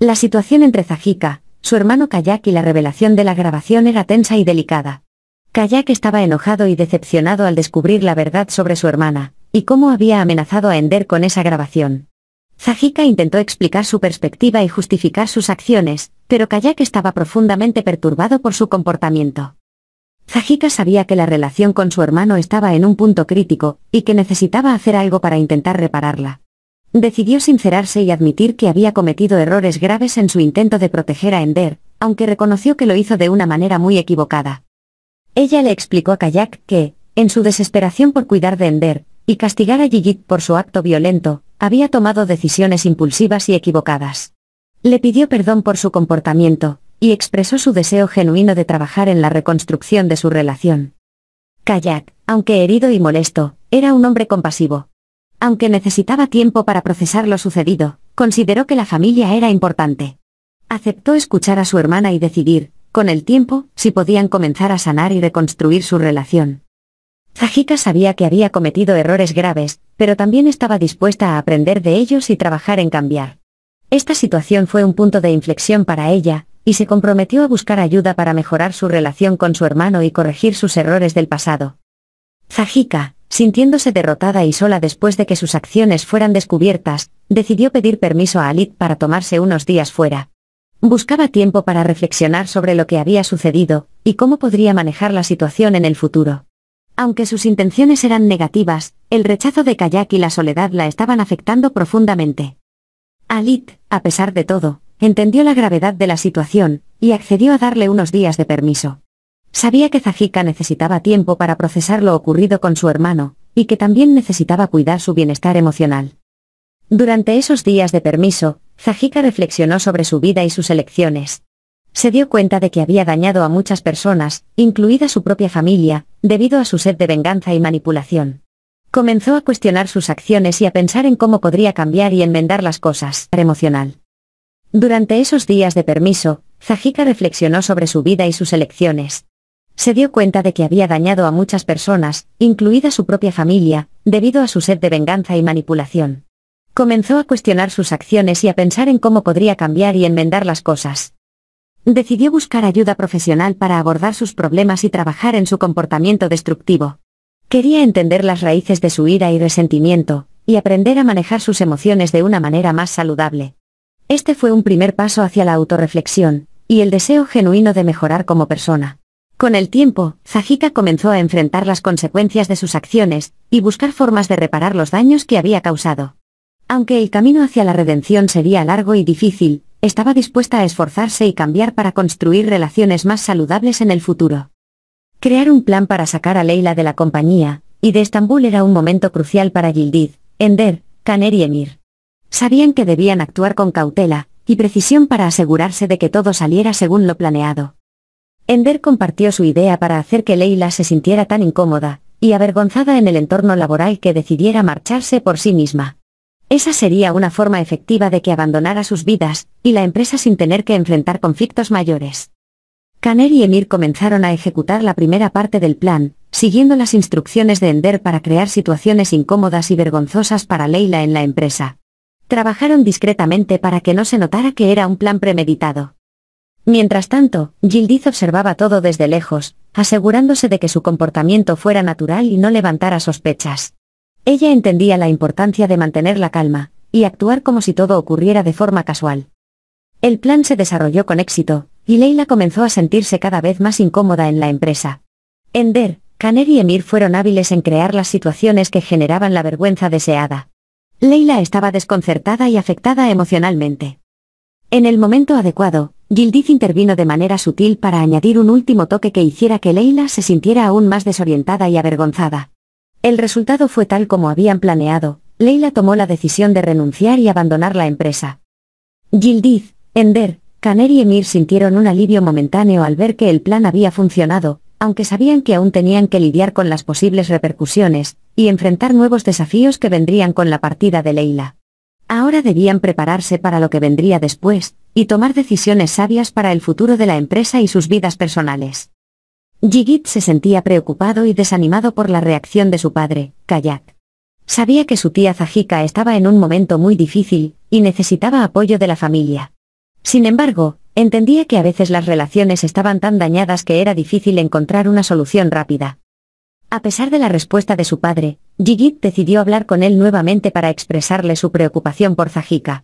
La situación entre Zajika, su hermano Kayak y la revelación de la grabación era tensa y delicada. Kayak estaba enojado y decepcionado al descubrir la verdad sobre su hermana, y cómo había amenazado a Ender con esa grabación. Zajika intentó explicar su perspectiva y justificar sus acciones, pero Kayak estaba profundamente perturbado por su comportamiento. Zajika sabía que la relación con su hermano estaba en un punto crítico, y que necesitaba hacer algo para intentar repararla. Decidió sincerarse y admitir que había cometido errores graves en su intento de proteger a Ender, aunque reconoció que lo hizo de una manera muy equivocada. Ella le explicó a Kayak que, en su desesperación por cuidar de Ender, y castigar a Yigit por su acto violento, había tomado decisiones impulsivas y equivocadas. Le pidió perdón por su comportamiento, y expresó su deseo genuino de trabajar en la reconstrucción de su relación. Kayak, aunque herido y molesto, era un hombre compasivo. Aunque necesitaba tiempo para procesar lo sucedido, consideró que la familia era importante. Aceptó escuchar a su hermana y decidir, con el tiempo, si podían comenzar a sanar y reconstruir su relación. Zajika sabía que había cometido errores graves, pero también estaba dispuesta a aprender de ellos y trabajar en cambiar. Esta situación fue un punto de inflexión para ella, y se comprometió a buscar ayuda para mejorar su relación con su hermano y corregir sus errores del pasado. Zajika, Sintiéndose derrotada y sola después de que sus acciones fueran descubiertas, decidió pedir permiso a Alit para tomarse unos días fuera. Buscaba tiempo para reflexionar sobre lo que había sucedido, y cómo podría manejar la situación en el futuro. Aunque sus intenciones eran negativas, el rechazo de Kayak y la soledad la estaban afectando profundamente. Alit, a pesar de todo, entendió la gravedad de la situación, y accedió a darle unos días de permiso. Sabía que Zajika necesitaba tiempo para procesar lo ocurrido con su hermano, y que también necesitaba cuidar su bienestar emocional. Durante esos días de permiso, Zajika reflexionó sobre su vida y sus elecciones. Se dio cuenta de que había dañado a muchas personas, incluida su propia familia, debido a su sed de venganza y manipulación. Comenzó a cuestionar sus acciones y a pensar en cómo podría cambiar y enmendar las cosas. Emocional. Durante esos días de permiso, Zajika reflexionó sobre su vida y sus elecciones se dio cuenta de que había dañado a muchas personas, incluida su propia familia, debido a su sed de venganza y manipulación. Comenzó a cuestionar sus acciones y a pensar en cómo podría cambiar y enmendar las cosas. Decidió buscar ayuda profesional para abordar sus problemas y trabajar en su comportamiento destructivo. Quería entender las raíces de su ira y resentimiento, y aprender a manejar sus emociones de una manera más saludable. Este fue un primer paso hacia la autorreflexión, y el deseo genuino de mejorar como persona. Con el tiempo, Zajika comenzó a enfrentar las consecuencias de sus acciones, y buscar formas de reparar los daños que había causado. Aunque el camino hacia la redención sería largo y difícil, estaba dispuesta a esforzarse y cambiar para construir relaciones más saludables en el futuro. Crear un plan para sacar a Leila de la compañía, y de Estambul era un momento crucial para Gildid, Ender, Kaner y Emir. Sabían que debían actuar con cautela y precisión para asegurarse de que todo saliera según lo planeado. Ender compartió su idea para hacer que Leila se sintiera tan incómoda y avergonzada en el entorno laboral que decidiera marcharse por sí misma. Esa sería una forma efectiva de que abandonara sus vidas y la empresa sin tener que enfrentar conflictos mayores. Caner y Emir comenzaron a ejecutar la primera parte del plan, siguiendo las instrucciones de Ender para crear situaciones incómodas y vergonzosas para Leila en la empresa. Trabajaron discretamente para que no se notara que era un plan premeditado. Mientras tanto, Gildiz observaba todo desde lejos, asegurándose de que su comportamiento fuera natural y no levantara sospechas. Ella entendía la importancia de mantener la calma, y actuar como si todo ocurriera de forma casual. El plan se desarrolló con éxito, y Leila comenzó a sentirse cada vez más incómoda en la empresa. Ender, Caner y Emir fueron hábiles en crear las situaciones que generaban la vergüenza deseada. Leila estaba desconcertada y afectada emocionalmente. En el momento adecuado, Gildith intervino de manera sutil para añadir un último toque que hiciera que Leila se sintiera aún más desorientada y avergonzada. El resultado fue tal como habían planeado, Leila tomó la decisión de renunciar y abandonar la empresa. Gildith, Ender, Caner y Emir sintieron un alivio momentáneo al ver que el plan había funcionado, aunque sabían que aún tenían que lidiar con las posibles repercusiones, y enfrentar nuevos desafíos que vendrían con la partida de Leila. Ahora debían prepararse para lo que vendría después, y tomar decisiones sabias para el futuro de la empresa y sus vidas personales. Jigit se sentía preocupado y desanimado por la reacción de su padre, Kayak. Sabía que su tía Zajika estaba en un momento muy difícil, y necesitaba apoyo de la familia. Sin embargo, entendía que a veces las relaciones estaban tan dañadas que era difícil encontrar una solución rápida. A pesar de la respuesta de su padre, Jigit decidió hablar con él nuevamente para expresarle su preocupación por Zajika.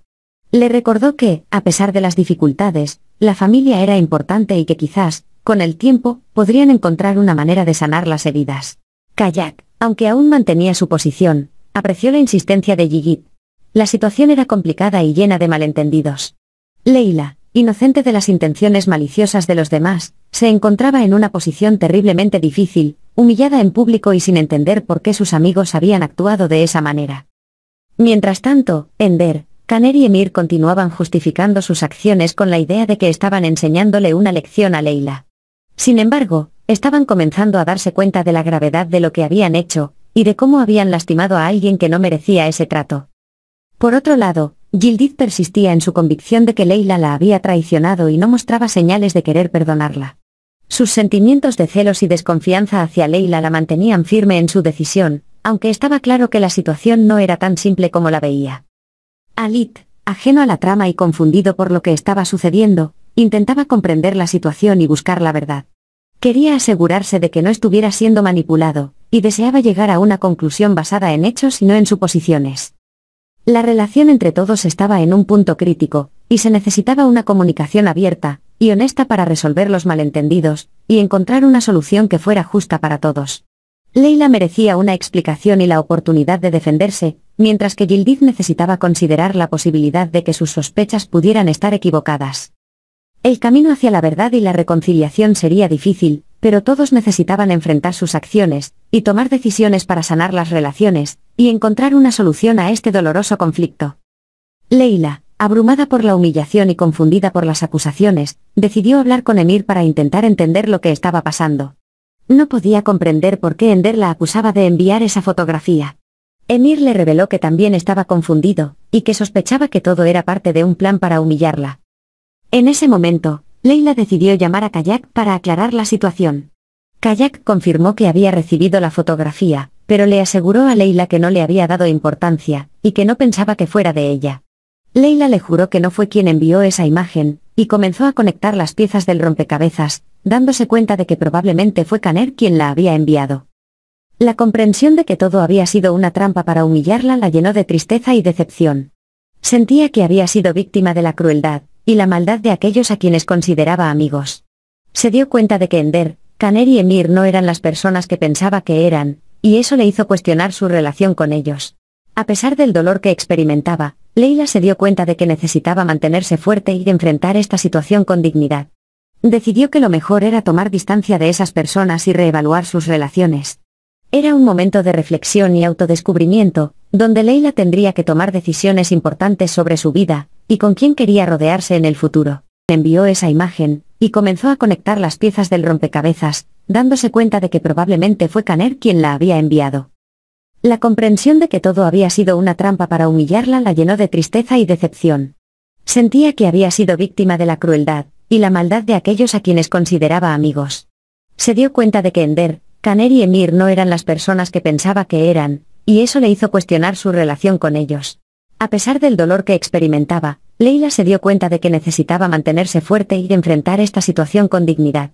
Le recordó que, a pesar de las dificultades, la familia era importante y que quizás, con el tiempo, podrían encontrar una manera de sanar las heridas. Kayak, aunque aún mantenía su posición, apreció la insistencia de Yigit. La situación era complicada y llena de malentendidos. Leila, inocente de las intenciones maliciosas de los demás, se encontraba en una posición terriblemente difícil, humillada en público y sin entender por qué sus amigos habían actuado de esa manera. Mientras tanto, Ender, Kaner y Emir continuaban justificando sus acciones con la idea de que estaban enseñándole una lección a Leila. Sin embargo, estaban comenzando a darse cuenta de la gravedad de lo que habían hecho, y de cómo habían lastimado a alguien que no merecía ese trato. Por otro lado, Gildith persistía en su convicción de que Leila la había traicionado y no mostraba señales de querer perdonarla. Sus sentimientos de celos y desconfianza hacia Leila la mantenían firme en su decisión, aunque estaba claro que la situación no era tan simple como la veía. Alit, ajeno a la trama y confundido por lo que estaba sucediendo, intentaba comprender la situación y buscar la verdad. Quería asegurarse de que no estuviera siendo manipulado, y deseaba llegar a una conclusión basada en hechos y no en suposiciones. La relación entre todos estaba en un punto crítico, y se necesitaba una comunicación abierta y honesta para resolver los malentendidos, y encontrar una solución que fuera justa para todos. Leila merecía una explicación y la oportunidad de defenderse, mientras que Gildith necesitaba considerar la posibilidad de que sus sospechas pudieran estar equivocadas. El camino hacia la verdad y la reconciliación sería difícil, pero todos necesitaban enfrentar sus acciones, y tomar decisiones para sanar las relaciones, y encontrar una solución a este doloroso conflicto. Leila, abrumada por la humillación y confundida por las acusaciones, decidió hablar con Emir para intentar entender lo que estaba pasando. No podía comprender por qué Ender la acusaba de enviar esa fotografía. Emir le reveló que también estaba confundido, y que sospechaba que todo era parte de un plan para humillarla. En ese momento, Leila decidió llamar a Kayak para aclarar la situación. Kayak confirmó que había recibido la fotografía, pero le aseguró a Leila que no le había dado importancia, y que no pensaba que fuera de ella. Leila le juró que no fue quien envió esa imagen, y comenzó a conectar las piezas del rompecabezas, dándose cuenta de que probablemente fue Caner quien la había enviado. La comprensión de que todo había sido una trampa para humillarla la llenó de tristeza y decepción. Sentía que había sido víctima de la crueldad, y la maldad de aquellos a quienes consideraba amigos. Se dio cuenta de que Ender, Caner y Emir no eran las personas que pensaba que eran, y eso le hizo cuestionar su relación con ellos. A pesar del dolor que experimentaba, Leila se dio cuenta de que necesitaba mantenerse fuerte y enfrentar esta situación con dignidad. Decidió que lo mejor era tomar distancia de esas personas y reevaluar sus relaciones. Era un momento de reflexión y autodescubrimiento, donde Leila tendría que tomar decisiones importantes sobre su vida, y con quién quería rodearse en el futuro. Envió esa imagen, y comenzó a conectar las piezas del rompecabezas, dándose cuenta de que probablemente fue Caner quien la había enviado. La comprensión de que todo había sido una trampa para humillarla la llenó de tristeza y decepción. Sentía que había sido víctima de la crueldad, y la maldad de aquellos a quienes consideraba amigos. Se dio cuenta de que Ender, Caner y Emir no eran las personas que pensaba que eran, y eso le hizo cuestionar su relación con ellos. A pesar del dolor que experimentaba, Leila se dio cuenta de que necesitaba mantenerse fuerte y enfrentar esta situación con dignidad.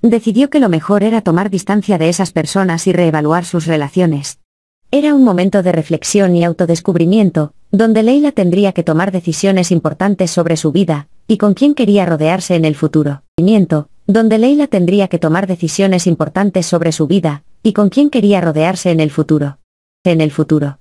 Decidió que lo mejor era tomar distancia de esas personas y reevaluar sus relaciones. Era un momento de reflexión y autodescubrimiento, donde Leila tendría que tomar decisiones importantes sobre su vida, y con quién quería rodearse en el futuro. Donde Leila tendría que tomar decisiones importantes sobre su vida, y con quién quería rodearse en el futuro. En el futuro.